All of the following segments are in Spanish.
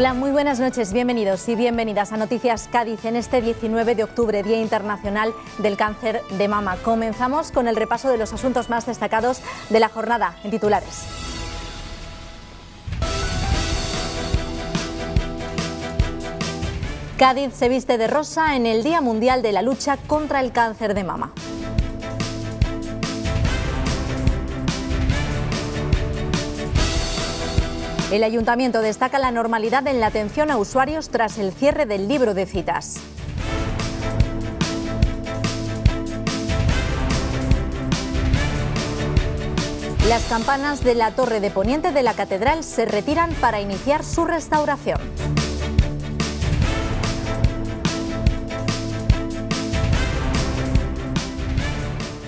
Hola, muy buenas noches, bienvenidos y bienvenidas a Noticias Cádiz en este 19 de octubre, Día Internacional del Cáncer de Mama. Comenzamos con el repaso de los asuntos más destacados de la jornada en titulares. Cádiz se viste de rosa en el Día Mundial de la Lucha contra el Cáncer de Mama. El ayuntamiento destaca la normalidad en la atención a usuarios tras el cierre del libro de citas. Las campanas de la torre de poniente de la catedral se retiran para iniciar su restauración.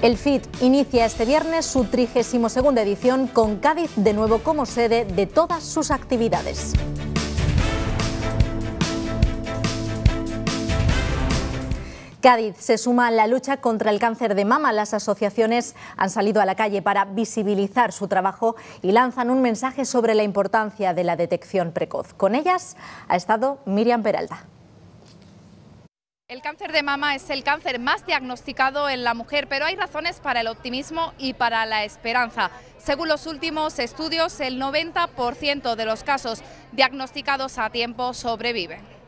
El FIT inicia este viernes su 32 edición con Cádiz de nuevo como sede de todas sus actividades. Cádiz se suma a la lucha contra el cáncer de mama. Las asociaciones han salido a la calle para visibilizar su trabajo y lanzan un mensaje sobre la importancia de la detección precoz. Con ellas ha estado Miriam Peralta. El cáncer de mama es el cáncer más diagnosticado en la mujer, pero hay razones para el optimismo y para la esperanza. Según los últimos estudios, el 90% de los casos diagnosticados a tiempo sobreviven.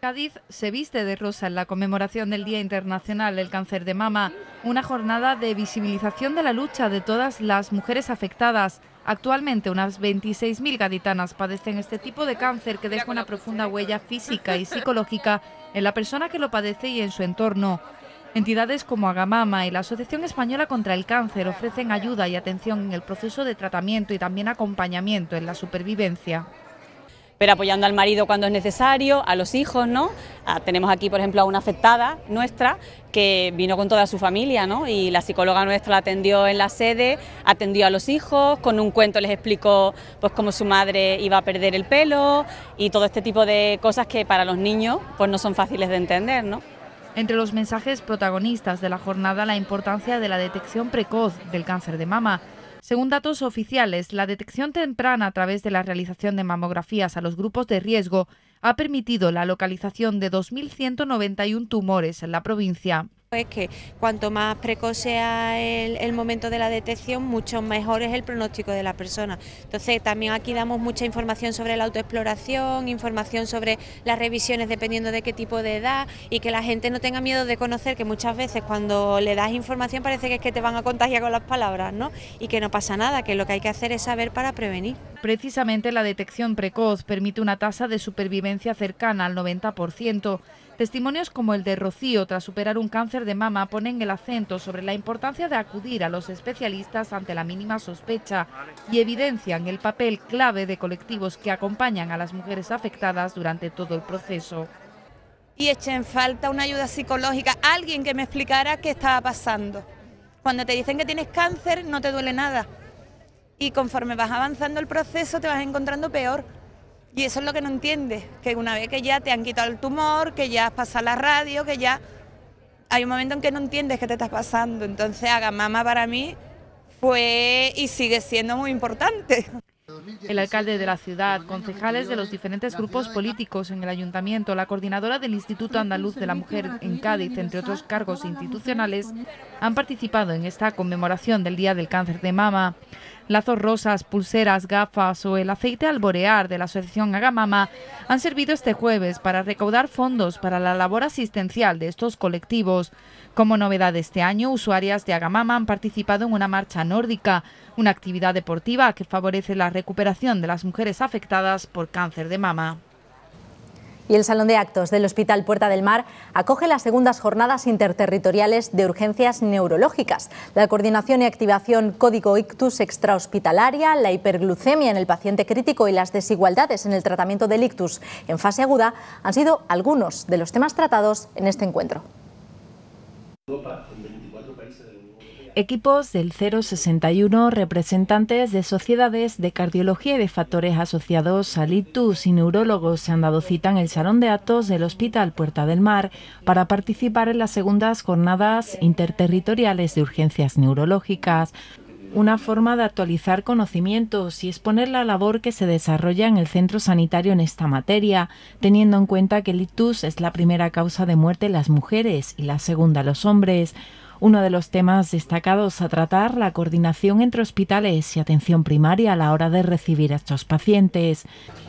Cádiz se viste de rosa en la conmemoración del Día Internacional del Cáncer de Mama, una jornada de visibilización de la lucha de todas las mujeres afectadas. Actualmente unas 26.000 gaditanas padecen este tipo de cáncer que deja una profunda huella física y psicológica en la persona que lo padece y en su entorno. Entidades como Agamama y la Asociación Española contra el Cáncer ofrecen ayuda y atención en el proceso de tratamiento y también acompañamiento en la supervivencia pero apoyando al marido cuando es necesario, a los hijos, ¿no? Ah, tenemos aquí, por ejemplo, a una afectada nuestra que vino con toda su familia, ¿no? Y la psicóloga nuestra la atendió en la sede, atendió a los hijos, con un cuento les explicó pues cómo su madre iba a perder el pelo y todo este tipo de cosas que para los niños pues no son fáciles de entender, Entre los mensajes protagonistas de la jornada, la importancia de la detección precoz del cáncer de mama, según datos oficiales, la detección temprana a través de la realización de mamografías a los grupos de riesgo ha permitido la localización de 2.191 tumores en la provincia es pues que cuanto más precoz sea el, momento de la detección, mucho mejor es el pronóstico de la persona. Entonces, también aquí damos mucha información sobre la autoexploración, información sobre las revisiones dependiendo de qué tipo de edad y que la gente no tenga miedo de conocer que muchas veces cuando le das información parece que es que te van a contagiar con las palabras, ¿no? Y que no pasa nada, que lo que hay que hacer es saber para prevenir. Precisamente la detección precoz permite una tasa de supervivencia cercana al 90%. Testimonios como el de Rocío tras superar un cáncer de mama ponen el acento sobre la importancia de acudir a los especialistas ante la mínima sospecha y evidencian el papel clave de colectivos que acompañan a las mujeres afectadas durante todo el proceso. Y echen falta una ayuda psicológica, alguien que me explicara qué estaba pasando. Cuando te dicen que tienes cáncer no te duele nada y conforme vas avanzando el proceso te vas encontrando peor y eso es lo que no entiendes, que una vez que ya te han quitado el tumor, que ya has pasado la radio, que ya hay un momento en que no entiendes qué te estás pasando. Entonces, Haga Mama para mí fue y sigue siendo muy importante. El alcalde de la ciudad, concejales de los diferentes grupos políticos en el ayuntamiento, la coordinadora del Instituto Andaluz de la Mujer en Cádiz, entre otros cargos institucionales, han participado en esta conmemoración del Día del Cáncer de Mama. Lazos rosas, pulseras, gafas o el aceite alborear de la Asociación Agamama han servido este jueves para recaudar fondos para la labor asistencial de estos colectivos. Como novedad este año, usuarias de Agamama han participado en una marcha nórdica, una actividad deportiva que favorece la recuperación de las mujeres afectadas por cáncer de mama y el Salón de Actos del Hospital Puerta del Mar acoge las segundas jornadas interterritoriales de urgencias neurológicas, la coordinación y activación código ictus extrahospitalaria, la hiperglucemia en el paciente crítico y las desigualdades en el tratamiento del ictus en fase aguda han sido algunos de los temas tratados en este encuentro equipos del 061, representantes de sociedades de cardiología y de factores asociados al litus y neurólogos se han dado cita en el Salón de Actos del Hospital Puerta del Mar para participar en las segundas jornadas interterritoriales de urgencias neurológicas una forma de actualizar conocimientos y exponer la labor que se desarrolla en el centro sanitario en esta materia, teniendo en cuenta que el litus es la primera causa de muerte en las mujeres y la segunda en los hombres. Uno de los temas destacados a tratar, la coordinación entre hospitales y atención primaria a la hora de recibir a estos pacientes.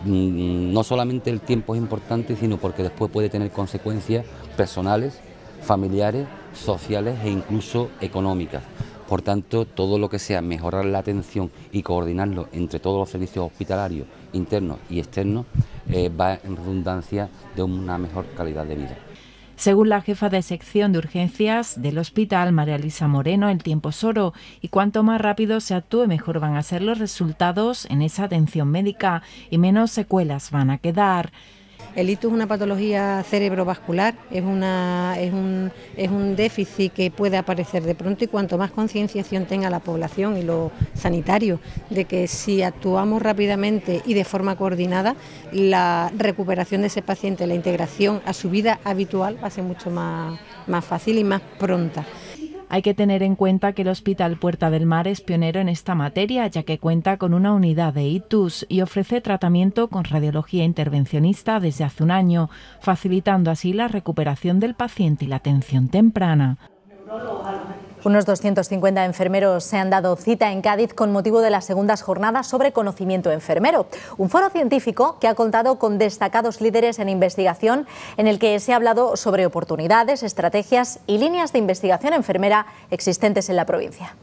Mm, no solamente el tiempo es importante, sino porque después puede tener consecuencias personales, familiares, sociales e incluso económicas. Por tanto, todo lo que sea mejorar la atención y coordinarlo entre todos los servicios hospitalarios internos y externos eh, va en redundancia de una mejor calidad de vida. Según la jefa de sección de urgencias del hospital, María Elisa Moreno, el tiempo es oro y cuanto más rápido se actúe, mejor van a ser los resultados en esa atención médica y menos secuelas van a quedar. El ictus es una patología cerebrovascular, es, un, déficit que puede aparecer de pronto y cuanto más concienciación tenga la población y los sanitarios de que si actuamos rápidamente y de forma coordinada, la recuperación de ese paciente, la integración a su vida habitual va a ser mucho más fácil y más pronta. Hay que tener en cuenta que el Hospital Puerta del Mar es pionero en esta materia, ya que cuenta con una unidad de ITUS y ofrece tratamiento con radiología intervencionista desde hace un año, facilitando así la recuperación del paciente y la atención temprana. Unos 250 enfermeros se han dado cita en Cádiz con motivo de las segundas jornadas sobre conocimiento enfermero, un foro científico que ha contado con destacados líderes en investigación en el que se ha hablado sobre oportunidades, estrategias y líneas de investigación enfermera existentes en la provincia.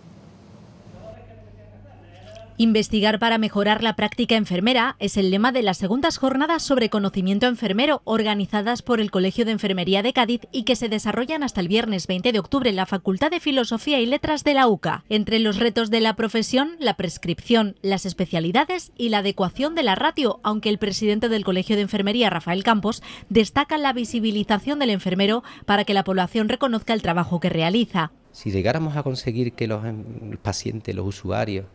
Investigar para mejorar la práctica enfermera es el lema de las segundas jornadas sobre conocimiento enfermero organizadas por el Colegio de Enfermería de Cádiz y que se desarrollan hasta el viernes 20 de octubre en la Facultad de Filosofía y Letras de la UCA. Entre los retos de la profesión, la prescripción, las especialidades y la adecuación de la ratio, aunque el presidente del Colegio de Enfermería, Rafael Campos, destaca la visibilización del enfermero para que la población reconozca el trabajo que realiza. Si llegáramos a conseguir que los em, pacientes, los usuarios,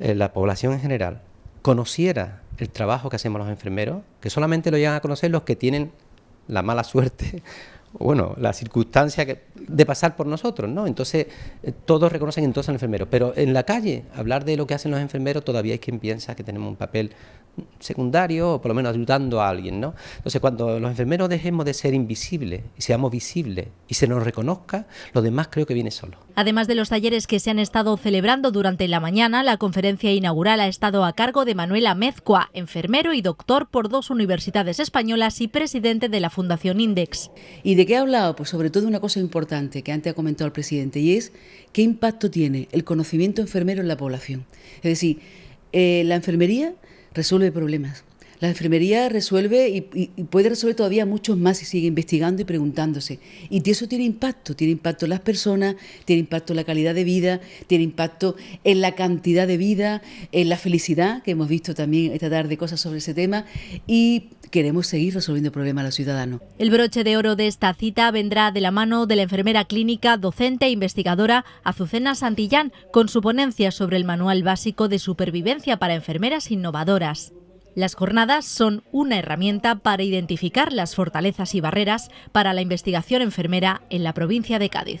eh, la población en general conociera el trabajo que hacemos los enfermeros, que solamente lo llegan a conocer los que tienen la mala suerte bueno, la circunstancia de pasar por nosotros, ¿no? Entonces, eh, todos reconocen entonces al enfermero, pero en la calle, hablar de lo que hacen los enfermeros, todavía hay quien piensa que tenemos un papel secundario o por lo menos ayudando a alguien, ¿no? Entonces, cuando los enfermeros dejemos de ser invisibles y seamos visibles y se nos reconozca, lo demás creo que viene solo. Además de los talleres que se han estado celebrando durante la mañana, la conferencia inaugural ha estado a cargo de Manuela Mezcua, enfermero y doctor por dos universidades españolas y presidente de la Fundación Index. Y de de qué hablado? Pues sobre todo una cosa importante que antes ha comentado el presidente y es qué impacto tiene el conocimiento enfermero en la población. Es decir, eh, la enfermería resuelve problemas. La enfermería resuelve y, puede resolver todavía muchos más si sigue investigando y preguntándose. Y eso tiene impacto, tiene impacto en las personas, tiene impacto en la calidad de vida, tiene impacto en la cantidad de vida, en la felicidad, que hemos visto también esta tarde cosas sobre ese tema, y queremos seguir resolviendo el problema a los ciudadanos. El broche de oro de esta cita vendrá de la mano de la enfermera clínica, docente e investigadora Azucena Santillán, con su ponencia sobre el Manual Básico de Supervivencia para Enfermeras Innovadoras. Las jornadas son una herramienta para identificar las fortalezas y barreras para la investigación enfermera en la provincia de Cádiz.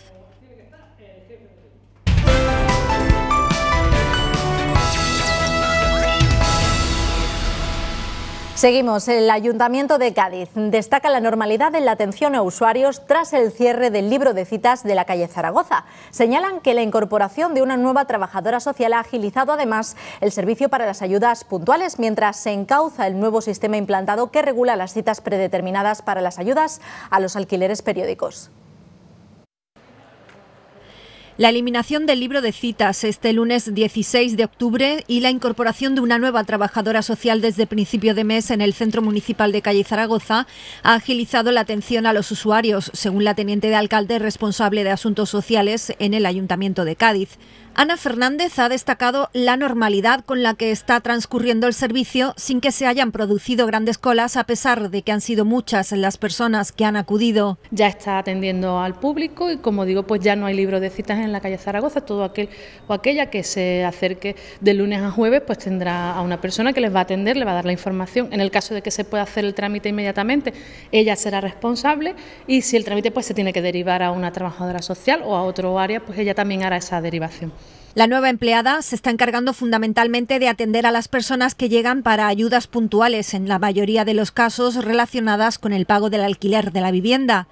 Seguimos. El Ayuntamiento de Cádiz destaca la normalidad en la atención a usuarios tras el cierre del libro de citas de la calle Zaragoza. Señalan que la incorporación de una nueva trabajadora social ha agilizado además el servicio para las ayudas puntuales mientras se encauza el nuevo sistema implantado que regula las citas predeterminadas para las ayudas a los alquileres periódicos. La eliminación del libro de citas este lunes 16 de octubre y la incorporación de una nueva trabajadora social desde principio de mes en el Centro Municipal de Calle Zaragoza ha agilizado la atención a los usuarios, según la teniente de alcalde responsable de Asuntos Sociales en el Ayuntamiento de Cádiz. Ana Fernández ha destacado la normalidad con la que está transcurriendo el servicio sin que se hayan producido grandes colas a pesar de que han sido muchas las personas que han acudido. Ya está atendiendo al público y como digo, pues ya no hay libro de citas en la calle Zaragoza, todo aquel o aquella que se acerque de lunes a jueves pues tendrá a una persona que les va a atender, le va a dar la información. En el caso de que se pueda hacer el trámite inmediatamente, ella será responsable y si el trámite pues se tiene que derivar a una trabajadora social o a otro área, pues ella también hará esa derivación. La nueva empleada se está encargando fundamentalmente de atender a las personas que llegan para ayudas puntuales, en la mayoría de los casos relacionadas con el pago del alquiler de la vivienda.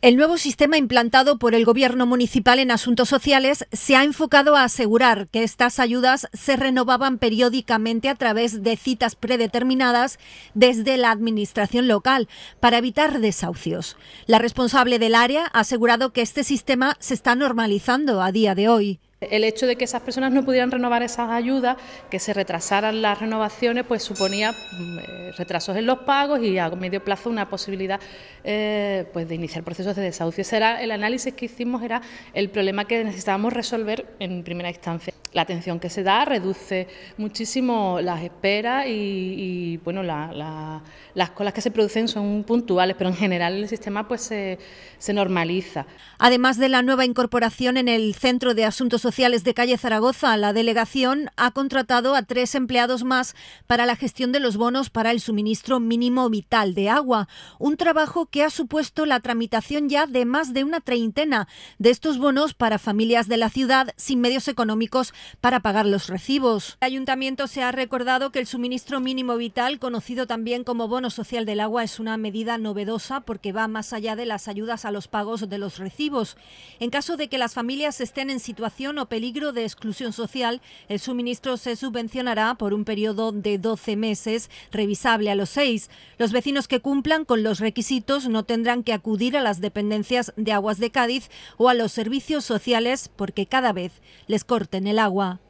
El nuevo sistema implantado por el Gobierno Municipal en Asuntos Sociales se ha enfocado a asegurar que estas ayudas se renovaban periódicamente a través de citas predeterminadas desde la Administración local para evitar desahucios. La responsable del área ha asegurado que este sistema se está normalizando a día de hoy. El hecho de que esas personas no pudieran renovar esas ayudas, que se retrasaran las renovaciones, pues suponía mm, eh, retrasos en los pagos y a medio plazo una posibilidad eh, pues de iniciar procesos de desahucio. Ese era el análisis que hicimos era el problema que necesitábamos resolver en primera instancia. La atención que se da reduce muchísimo las esperas y, bueno, las colas que se producen son puntuales, pero en general el sistema pues se, se normaliza. Además de la nueva incorporación en el Centro de Asuntos Sociales, sociales de calle Zaragoza, la delegación ha contratado a tres empleados más para la gestión de los bonos para el suministro mínimo vital de agua, un trabajo que ha supuesto la tramitación ya de más de una treintena de estos bonos para familias de la ciudad sin medios económicos para pagar los recibos. El ayuntamiento se ha recordado que el suministro mínimo vital, conocido también como bono social del agua, es una medida novedosa porque va más allá de las ayudas a los pagos de los recibos. En caso de que las familias estén en situación peligro de exclusión social, el suministro se subvencionará por un periodo de 12 meses, revisable a los 6. Los vecinos que cumplan con los requisitos no tendrán que acudir a las dependencias de Aguas de Cádiz o a los servicios sociales porque cada vez les corten el agua.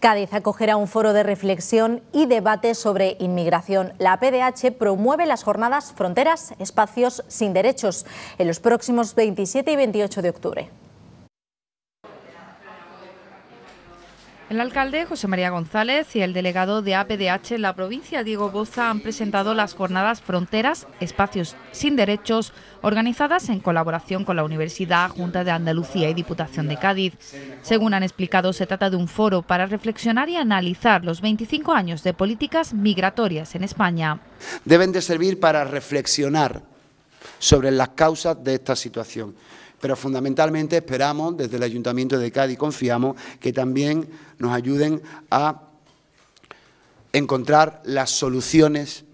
Cádiz acogerá un foro de reflexión y debate sobre inmigración. La PDH promueve las jornadas Fronteras, Espacios sin Derechos en los próximos 27 y 28 de octubre. El alcalde José María González y el delegado de APDH en la provincia, Diego Boza, han presentado las jornadas Fronteras, Espacios sin Derechos, organizadas en colaboración con la Universidad, Junta de Andalucía y Diputación de Cádiz. Según han explicado, se trata de un foro para reflexionar y analizar los 25 años de políticas migratorias en España. Deben de servir para reflexionar sobre las causas de esta situación pero fundamentalmente esperamos desde el Ayuntamiento de Cádiz, confiamos, que también nos ayuden a encontrar las soluciones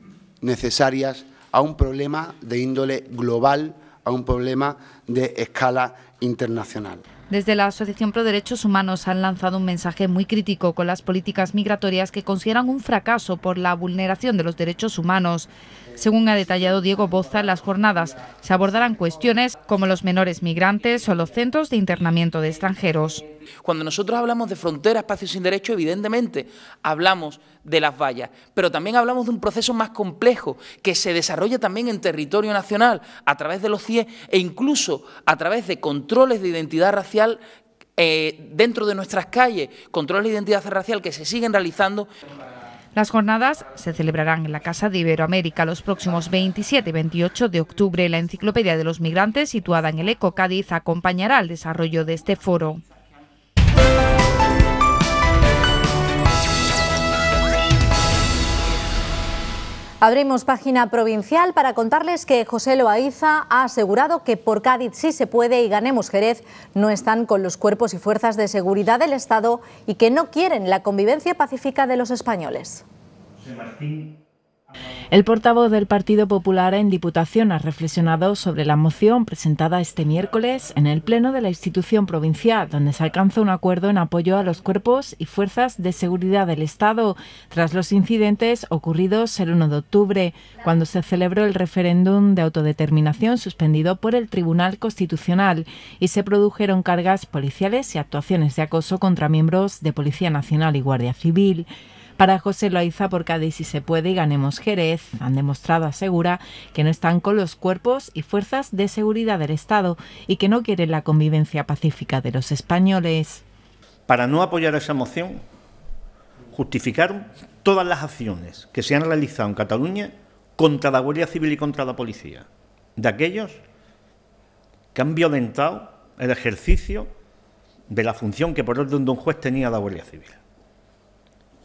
necesarias a un problema de índole global, a un problema de escala internacional. Desde la Asociación Pro Derechos Humanos han lanzado un mensaje muy crítico con las políticas migratorias que consideran un fracaso por la vulneración de los derechos humanos. Según ha detallado Diego Boza, en las jornadas se abordarán cuestiones como los menores migrantes o los centros de internamiento de extranjeros. Cuando nosotros hablamos de frontera, espacios sin derecho, evidentemente hablamos de las vallas, pero también hablamos de un proceso más complejo que se desarrolla también en territorio nacional a través de los CIE e incluso a través de controles de identidad racial eh, dentro de nuestras calles, controles de identidad racial que se siguen realizando. Las jornadas se celebrarán en la Casa de Iberoamérica los próximos 27 y 28 de octubre. La Enciclopedia de los Migrantes, situada en el ECO Cádiz, acompañará el desarrollo de este foro. Abrimos página provincial para contarles que José Loaiza ha asegurado que por Cádiz sí se puede y ganemos Jerez no están con los cuerpos y fuerzas de seguridad del Estado y que no quieren la convivencia pacífica de los españoles. El portavoz del Partido Popular en Diputación ha reflexionado sobre la moción presentada este miércoles en el Pleno de la institución provincial, donde se alcanza un acuerdo en apoyo a los cuerpos y fuerzas de seguridad del Estado tras los incidentes ocurridos el 1 de octubre, cuando se celebró el referéndum de autodeterminación suspendido por el Tribunal Constitucional y se produjeron cargas policiales y actuaciones de acoso contra miembros de Policía Nacional y Guardia Civil para José Loaiza por Cádiz si se puede y ganemos Jerez. Han demostrado, asegura, que no están con los cuerpos y fuerzas de seguridad del Estado y que no quieren la convivencia pacífica de los españoles. Para no apoyar esa moción, justificaron todas las acciones que se han realizado en Cataluña contra la Guardia Civil y contra la policía, de aquellos que han violentado el ejercicio de la función que por orden de un juez tenía la Guardia Civil.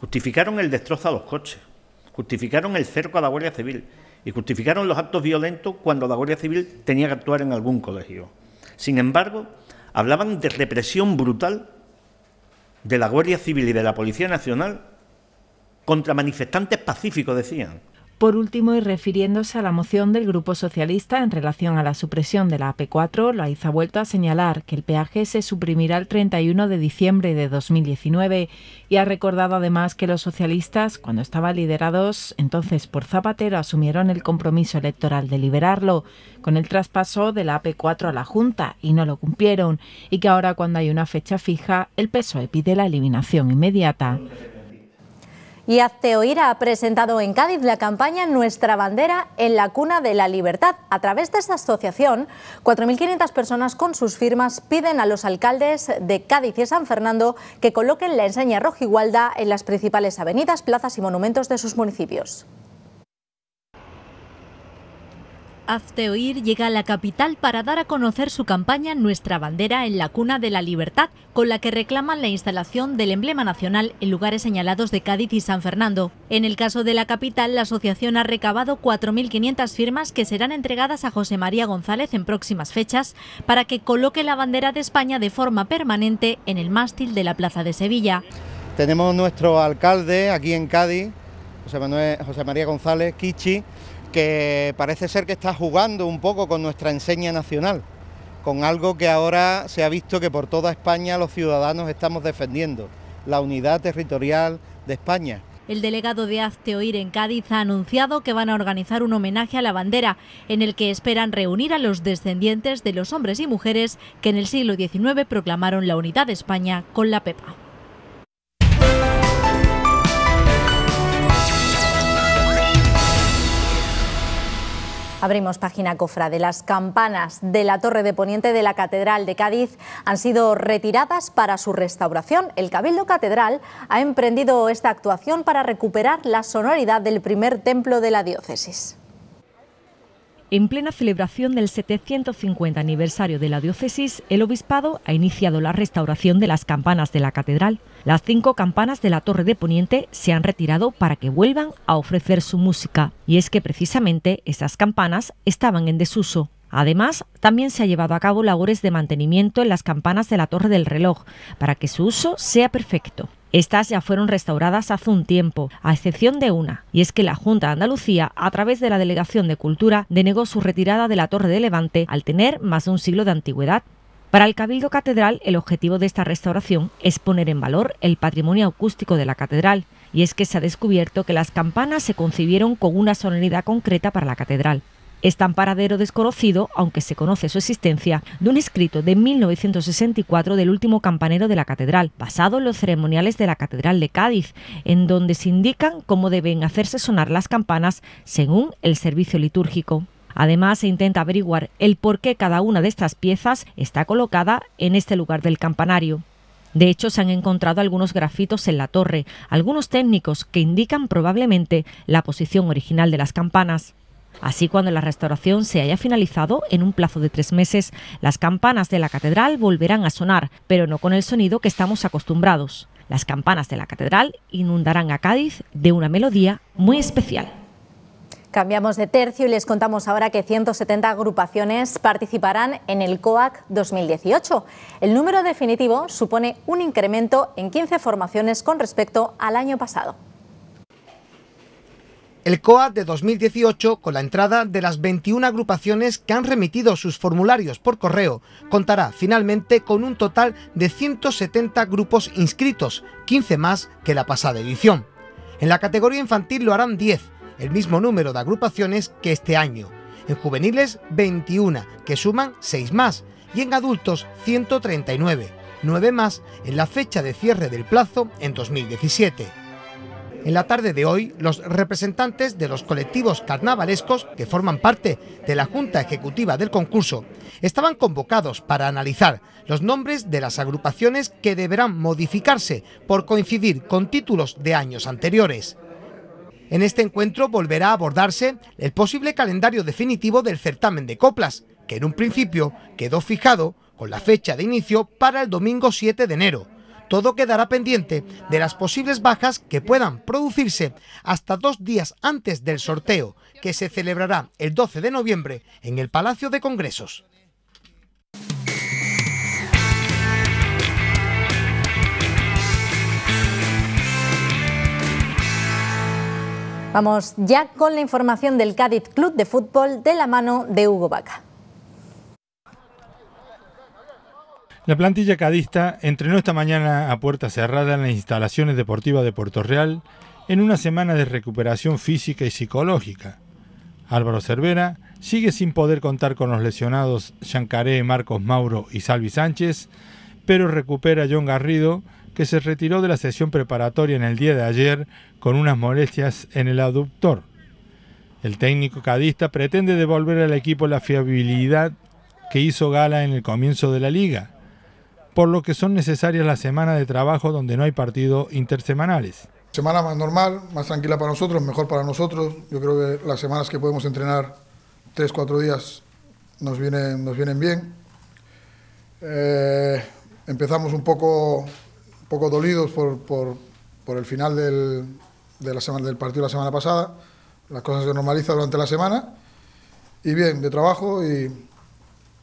Justificaron el destrozo a los coches, justificaron el cerco a la Guardia Civil y justificaron los actos violentos cuando la Guardia Civil tenía que actuar en algún colegio. Sin embargo, hablaban de represión brutal de la Guardia Civil y de la Policía Nacional contra manifestantes pacíficos, decían. Por último, y refiriéndose a la moción del Grupo Socialista en relación a la supresión de la AP4, Laiz ha vuelto a señalar que el peaje se suprimirá el 31 de diciembre de 2019 y ha recordado además que los socialistas, cuando estaban liderados entonces por Zapatero, asumieron el compromiso electoral de liberarlo con el traspaso de la AP4 a la Junta y no lo cumplieron y que ahora cuando hay una fecha fija, el PSOE pide la eliminación inmediata. Y Azteoira ha presentado en Cádiz la campaña Nuestra bandera en la cuna de la libertad. A través de esta asociación, 4.500 personas con sus firmas piden a los alcaldes de Cádiz y San Fernando que coloquen la enseña rojigualda en las principales avenidas, plazas y monumentos de sus municipios. Afteoir llega a la capital para dar a conocer su campaña Nuestra bandera en la cuna de la libertad, con la que reclaman la instalación del emblema nacional en lugares señalados de Cádiz y San Fernando. En el caso de la capital, la asociación ha recabado 4.500 firmas que serán entregadas a José María González en próximas fechas para que coloque la bandera de España de forma permanente en el mástil de la Plaza de Sevilla. Tenemos nuestro alcalde aquí en Cádiz, José, José María González Kichi que parece ser que está jugando un poco con nuestra enseña nacional, con algo que ahora se ha visto que por toda España los ciudadanos estamos defendiendo, la unidad territorial de España. El delegado de Azteoir en Cádiz ha anunciado que van a organizar un homenaje a la bandera, en el que esperan reunir a los descendientes de los hombres y mujeres que en el siglo XIX proclamaron la unidad de España con la PEPA. Abrimos página cofra de las campanas de la torre de poniente de la Catedral de Cádiz han sido retiradas para su restauración. El Cabildo Catedral ha emprendido esta actuación para recuperar la sonoridad del primer templo de la diócesis. En plena celebración del 750 aniversario de la diócesis, el obispado ha iniciado la restauración de las campanas de la catedral. Las cinco campanas de la torre de Poniente se han retirado para que vuelvan a ofrecer su música, y es que precisamente esas campanas estaban en desuso. Además, también se ha llevado a cabo labores de mantenimiento en las campanas de la torre del reloj, para que su uso sea perfecto. Estas ya fueron restauradas hace un tiempo, a excepción de una, y es que la Junta de Andalucía, a través de la Delegación de Cultura, denegó su retirada de la Torre de Levante al tener más de un siglo de antigüedad. Para el Cabildo Catedral, el objetivo de esta restauración es poner en valor el patrimonio acústico de la catedral, y es que se ha descubierto que las campanas se concibieron con una sonoridad concreta para la catedral está paradero desconocido, aunque se conoce su existencia, de un escrito de 1964 del último campanero de la catedral, basado en los ceremoniales de la Catedral de Cádiz, en donde se indican cómo deben hacerse sonar las campanas según el servicio litúrgico. Además, se intenta averiguar el por qué cada una de estas piezas está colocada en este lugar del campanario. De hecho, se han encontrado algunos grafitos en la torre, algunos técnicos que indican probablemente la posición original de las campanas. Así, cuando la restauración se haya finalizado, en un plazo de tres meses, las campanas de la catedral volverán a sonar, pero no con el sonido que estamos acostumbrados. Las campanas de la catedral inundarán a Cádiz de una melodía muy especial. Cambiamos de tercio y les contamos ahora que 170 agrupaciones participarán en el COAC 2018. El número definitivo supone un incremento en 15 formaciones con respecto al año pasado. El COA de 2018, con la entrada de las 21 agrupaciones que han remitido sus formularios por correo, contará finalmente con un total de 170 grupos inscritos, 15 más que la pasada edición. En la categoría infantil lo harán 10, el mismo número de agrupaciones que este año. En juveniles, 21, que suman 6 más, y en adultos, 139, 9 más en la fecha de cierre del plazo en 2017. En la tarde de hoy, los representantes de los colectivos carnavalescos que forman parte de la Junta Ejecutiva del concurso estaban convocados para analizar los nombres de las agrupaciones que deberán modificarse por coincidir con títulos de años anteriores. En este encuentro volverá a abordarse el posible calendario definitivo del certamen de coplas, que en un principio quedó fijado con la fecha de inicio para el domingo 7 de enero todo quedará pendiente de las posibles bajas que puedan producirse hasta dos días antes del sorteo, que se celebrará el 12 de noviembre en el Palacio de Congresos. Vamos ya con la información del Cádiz Club de Fútbol de la mano de Hugo Vaca. La plantilla cadista entrenó esta mañana a puerta cerrada en las instalaciones deportivas de Puerto Real en una semana de recuperación física y psicológica. Álvaro Cervera sigue sin poder contar con los lesionados Yancaré, Marcos Mauro y Salvi Sánchez, pero recupera a John Garrido, que se retiró de la sesión preparatoria en el día de ayer con unas molestias en el aductor. El técnico cadista pretende devolver al equipo la fiabilidad que hizo gala en el comienzo de la liga por lo que son necesarias las semanas de trabajo donde no hay partidos intersemanales. Semana más normal, más tranquila para nosotros, mejor para nosotros. Yo creo que las semanas que podemos entrenar, tres, cuatro días, nos vienen, nos vienen bien. Eh, empezamos un poco, poco dolidos por, el final del, de la semana, del partido la semana pasada. Las cosas se normalizan durante la semana. Y bien, de trabajo y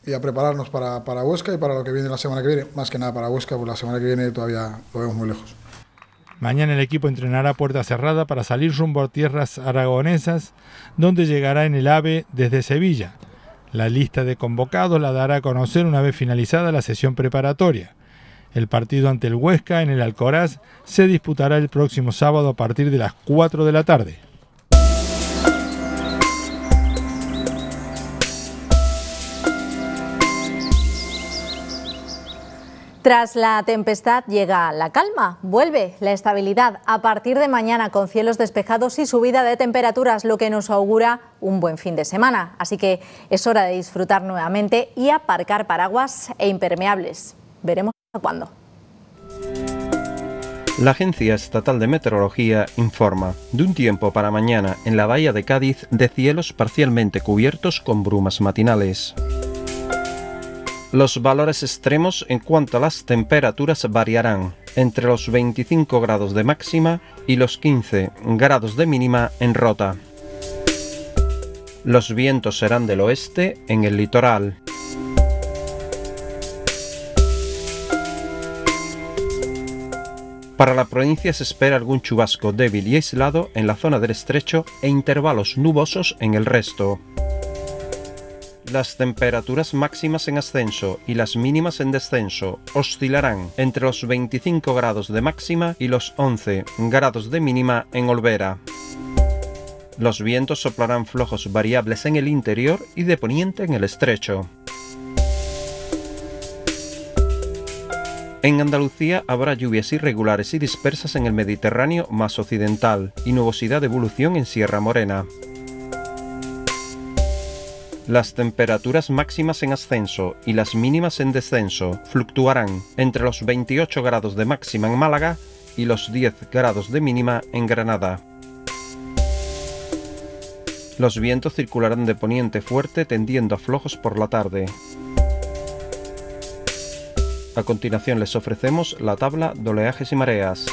y a prepararnos para, para Huesca y para lo que viene la semana que viene. Más que nada para Huesca, porque la semana que viene todavía lo vemos muy lejos. Mañana el equipo entrenará a puerta cerrada para salir rumbo a tierras aragonesas, donde llegará en el AVE desde Sevilla. La lista de convocados la dará a conocer una vez finalizada la sesión preparatoria. El partido ante el Huesca en el Alcoraz se disputará el próximo sábado a partir de las 4 de la tarde. Tras la tempestad llega la calma, vuelve la estabilidad a partir de mañana con cielos despejados y subida de temperaturas, lo que nos augura un buen fin de semana. Así que es hora de disfrutar nuevamente y aparcar paraguas e impermeables. Veremos a cuándo. La Agencia Estatal de Meteorología informa de un tiempo para mañana en la bahía de Cádiz de cielos parcialmente cubiertos con brumas matinales. Los valores extremos en cuanto a las temperaturas variarán entre los 25 grados de máxima y los 15 grados de mínima en Rota. Los vientos serán del oeste en el litoral. Para la provincia se espera algún chubasco débil y aislado en la zona del estrecho e intervalos nubosos en el resto. Las temperaturas máximas en ascenso y las mínimas en descenso oscilarán entre los 25 grados de máxima y los 11 grados de mínima en Olvera. Los vientos soplarán flojos variables en el interior y de poniente en el estrecho. En Andalucía habrá lluvias irregulares y dispersas en el Mediterráneo más occidental y nubosidad de evolución en Sierra Morena. Las temperaturas máximas en ascenso y las mínimas en descenso fluctuarán entre los 28 grados de máxima en Málaga y los 10 grados de mínima en Granada. Los vientos circularán de poniente fuerte tendiendo a flojos por la tarde. A continuación les ofrecemos la tabla de oleajes y mareas.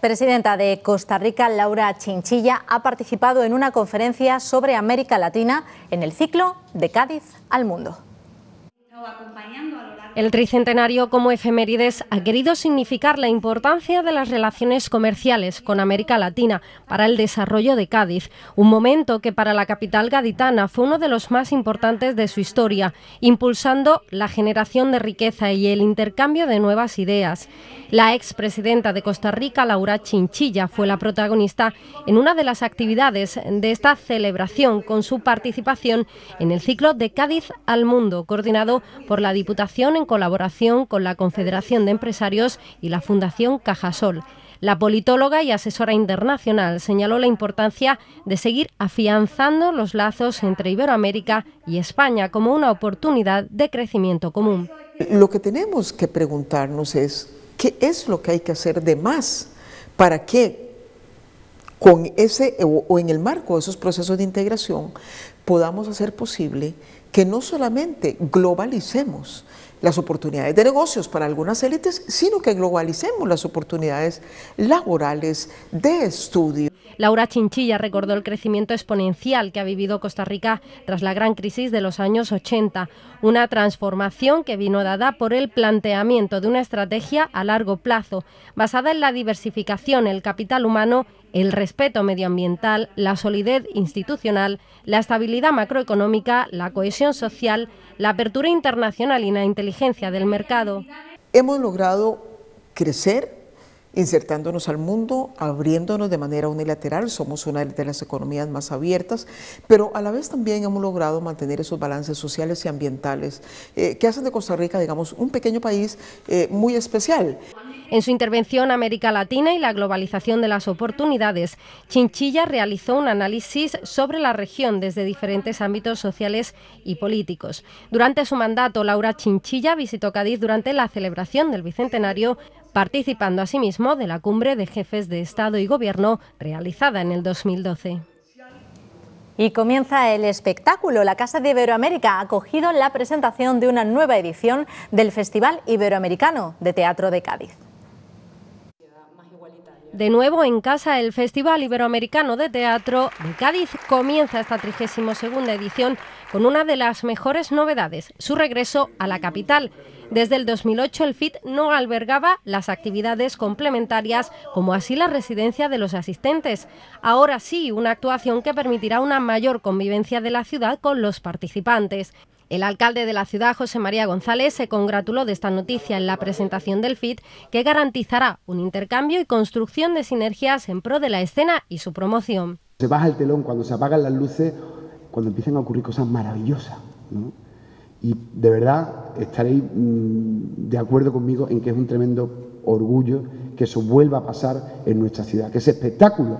Presidenta de Costa Rica, Laura Chinchilla, ha participado en una conferencia sobre América Latina en el ciclo de Cádiz al Mundo. El tricentenario como efemérides ha querido significar la importancia de las relaciones comerciales con América Latina para el desarrollo de Cádiz, un momento que para la capital gaditana fue uno de los más importantes de su historia, impulsando la generación de riqueza y el intercambio de nuevas ideas. La expresidenta de Costa Rica, Laura Chinchilla, fue la protagonista en una de las actividades de esta celebración con su participación en el ciclo de Cádiz al Mundo, coordinado por la Diputación en colaboración con la Confederación de Empresarios y la Fundación Cajasol. La politóloga y asesora internacional señaló la importancia de seguir afianzando los lazos entre Iberoamérica y España como una oportunidad de crecimiento común. Lo que tenemos que preguntarnos es qué es lo que hay que hacer de más para que con ese o en el marco de esos procesos de integración podamos hacer posible que no solamente globalicemos las oportunidades de negocios para algunas élites, sino que globalicemos las oportunidades laborales, de estudio. Laura Chinchilla recordó el crecimiento exponencial que ha vivido Costa Rica tras la gran crisis de los años 80, una transformación que vino dada por el planteamiento de una estrategia a largo plazo, basada en la diversificación, el capital humano el respeto medioambiental, la solidez institucional, la estabilidad macroeconómica, la cohesión social, la apertura internacional y la inteligencia del mercado. Hemos logrado crecer insertándonos al mundo, abriéndonos de manera unilateral. Somos una de las economías más abiertas, pero a la vez también hemos logrado mantener esos balances sociales y ambientales eh, que hacen de Costa Rica, digamos, un pequeño país eh, muy especial. En su intervención América Latina y la globalización de las oportunidades, Chinchilla realizó un análisis sobre la región desde diferentes ámbitos sociales y políticos. Durante su mandato, Laura Chinchilla visitó Cádiz durante la celebración del Bicentenario participando asimismo de la cumbre de jefes de Estado y Gobierno realizada en el 2012. Y comienza el espectáculo. La Casa de Iberoamérica ha acogido la presentación de una nueva edición del Festival Iberoamericano de Teatro de Cádiz de nuevo en casa el Festival Iberoamericano de Teatro de Cádiz comienza esta 32 edición con una de las mejores novedades, su regreso a la capital. Desde el 2008 el FIT no albergaba las actividades complementarias como así la residencia de los asistentes. Ahora sí, una actuación que permitirá una mayor convivencia de la ciudad con los participantes. El alcalde de la ciudad, José María González, se congratuló de esta noticia en la presentación del FIT, que garantizará un intercambio y construcción de sinergias en pro de la escena y su promoción. Se baja el telón cuando se apagan las luces, cuando empiezan a ocurrir cosas maravillosas. Y de verdad estaréis mm, de acuerdo conmigo en que es un tremendo orgullo que eso vuelva a pasar en nuestra ciudad, que ese espectáculo,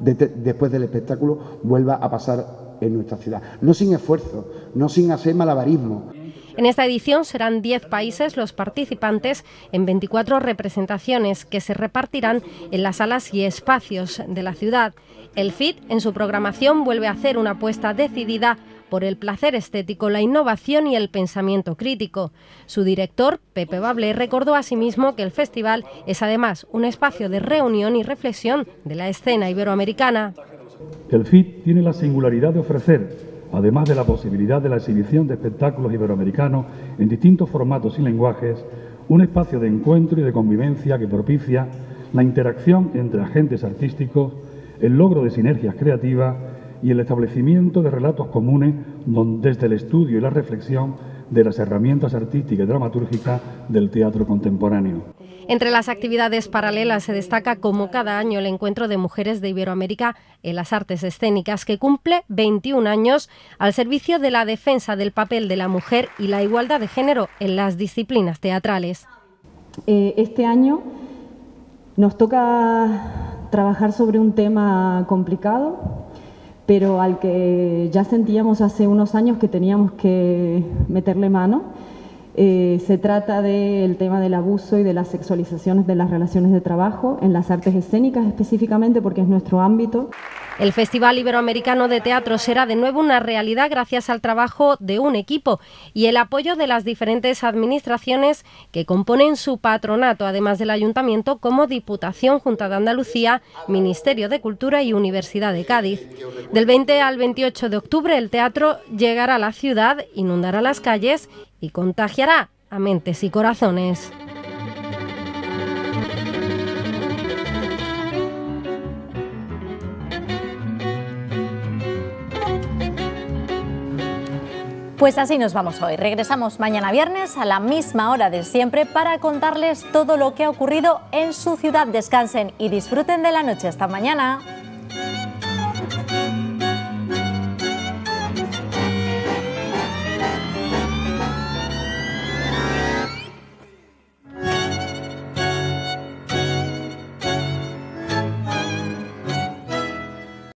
después del espectáculo, vuelva a pasar en nuestra ciudad. No sin esfuerzo, no sin hacer malabarismo. En esta edición serán 10 países los participantes en 24 representaciones que se repartirán en las salas y espacios de la ciudad. El FIT en su programación vuelve a hacer una apuesta decidida por el placer estético, la innovación y el pensamiento crítico. Su director, Pepe Bable, recordó asimismo que el festival es además un espacio de reunión y reflexión de la escena iberoamericana. El FIT tiene la singularidad de ofrecer, además de la posibilidad de la exhibición de espectáculos iberoamericanos en distintos formatos y lenguajes, un espacio de encuentro y de convivencia que propicia la interacción entre agentes artísticos, el logro de sinergias creativas y el establecimiento de relatos comunes desde el estudio y la reflexión de las herramientas artísticas y dramatúrgicas del teatro contemporáneo. Entre las actividades paralelas se destaca, como cada año, el encuentro de mujeres de Iberoamérica en las artes escénicas, que cumple 21 años al servicio de la defensa del papel de la mujer y la igualdad de género en las disciplinas teatrales. Eh, este año nos toca trabajar sobre un tema complicado, pero al que ya sentíamos hace unos años que teníamos que meterle mano eh, se trata del tema del abuso y de las sexualizaciones de las relaciones de trabajo en las artes escénicas específicamente porque es nuestro ámbito. El Festival Iberoamericano de Teatro será de nuevo una realidad gracias al trabajo de un equipo y el apoyo de las diferentes administraciones que componen su patronato, además del Ayuntamiento como Diputación Junta de Andalucía, Ministerio de Cultura y Universidad de Cádiz. Del 20 al 28 de octubre el teatro llegará a la ciudad, inundará las calles y contagiará a mentes y corazones. Pues así nos vamos hoy. Regresamos mañana viernes a la misma hora de siempre para contarles todo lo que ha ocurrido en su ciudad. Descansen y disfruten de la noche. Hasta mañana.